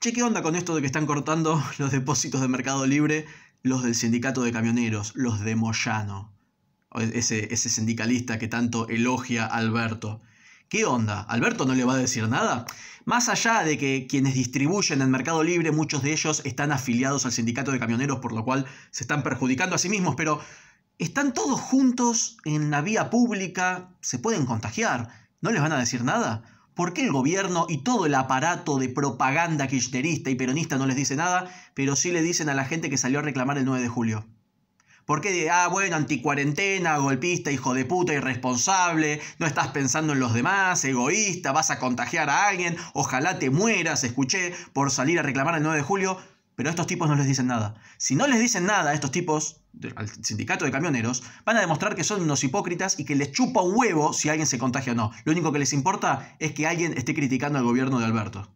che, ¿qué onda con esto de que están cortando los depósitos de Mercado Libre, los del sindicato de camioneros, los de Moyano? E-, ese, sindicalista que tanto elogia a Alberto. ¿Qué onda? ¿Alberto no le va a decir nada? Más allá de que quienes distribuyen en Mercado Libre, muchos de ellos están afiliados al sindicato de camioneros, por lo cual se están perjudicando a sí mismos, pero están todos juntos en la vía pública, se pueden contagiar, ¿no les van a decir nada? ¿Por qué el gobierno y todo el aparato de propaganda kirchnerista y peronista no les dice nada, pero sí le dicen a la gente que salió a reclamar el 9 de julio? ¿Por qué ah, bueno, anticuarentena, golpista, hijo de puta, irresponsable, no estás pensando en los demás, egoísta, vas a contagiar a alguien, ojalá te mueras, escuché, por salir a reclamar el 9 de julio? Pero estos tipos no les dicen nada. Si no les dicen nada a estos tipos, al sindicato de camioneros, van a demostrar que son unos hipócritas y que les chupa un huevo si alguien se contagia o no. Lo único que les importa es que alguien esté criticando al gobierno de Alberto.